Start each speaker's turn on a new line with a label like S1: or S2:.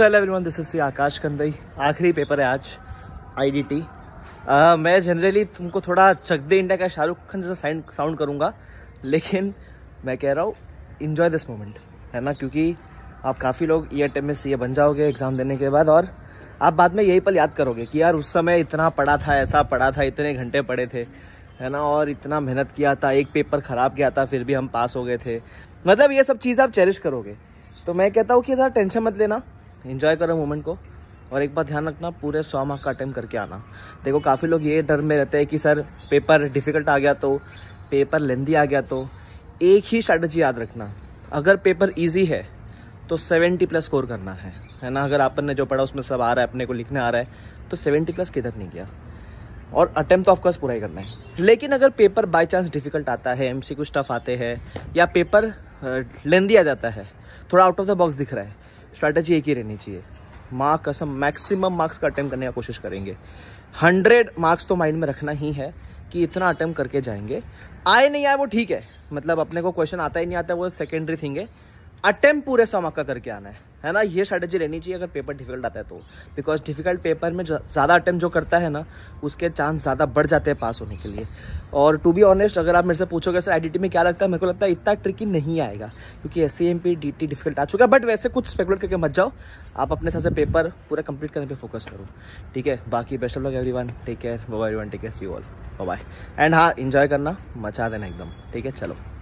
S1: hello everyone this is Akash Kandai आखिरी paper है आज आईडीटी uh, मैं जनरली तुमको थोड़ा चक दे इंडिया का शाहरुख खान जैसा साउंड साउंड करूंगा लेकिन मैं कह रहा हूँ इन्जॉय दिस मोमेंट है ना क्योंकि आप काफ़ी लोग ई एट एम बन जाओगे एग्ज़ाम देने के बाद और आप बाद में यही पल याद करोगे कि यार उस समय इतना पढ़ा था ऐसा पढ़ा था इतने घंटे पढ़े थे है ना और इतना मेहनत किया था एक पेपर ख़राब गया था फिर भी हम पास हो गए थे मतलब ये सब चीज़ आप चेरिश करोगे तो मैं कहता हूँ कि ज़रा टेंशन मत लेना इन्जॉय करो मोमेंट को और एक बात ध्यान रखना पूरे सौ मार्क का अटैम्प करके आना देखो काफ़ी लोग ये डर में रहते हैं कि सर पेपर डिफ़िकल्ट आ गया तो पेपर लेंदी आ गया तो एक ही स्ट्रैटेजी याद रखना अगर पेपर ईजी है तो सेवेंटी प्लस स्कोर करना है है ना अगर आपने जो पढ़ा उसमें सब आ रहा है अपने को लिखने आ रहा है तो सेवेंटी प्लस किधर नहीं गया और अटैम्प्ट तो ऑफकोर्स पूरा ही करना है लेकिन अगर पेपर बाई चांस डिफ़िकल्ट आता है एम सी कुछ टफ आते हैं या पेपर लेंदी आ जाता है थोड़ा आउट ऑफ द बॉक्स दिख रहा है स्ट्रैटेजी एक ही रहनी चाहिए मार्क कसम मैक्सिमम मार्क्स का अटैम्प्ट करने का कोशिश करेंगे हंड्रेड मार्क्स तो माइंड में रखना ही है कि इतना अटैम्प्ट करके जाएंगे आए नहीं आए वो ठीक है मतलब अपने को क्वेश्चन आता ही नहीं आता वो सेकेंडरी थिंग है अटैम्प्ट पूरे सौ मार्क का करके आना है है ना ये स्ट्रैटेजी रहनी चाहिए अगर पेपर डिफिकल्ट आता है तो बिकॉज डिफिकल्ट पेपर में ज़्यादा अटैम्प्ट जो करता है ना उसके चांस ज़्यादा बढ़ जाते हैं पास होने के लिए और टू बी ऑनेस्ट अगर आप मेरे से पूछोगे सर आई में क्या लगता है मेरे को लगता है इतना ट्रिकी नहीं आएगा क्योंकि S C M P D T difficult आ चुका है बट वैसे कुछ स्पेकुलेट करके मत जाओ आप अपने साथ से पेपर पूरा कंप्लीट करने पर फोकस करो ठीक है बाकी best of everyone take care bye everyone take care see all bye and हाँ इन्जॉय करना मचा देना एकदम ठीक है चलो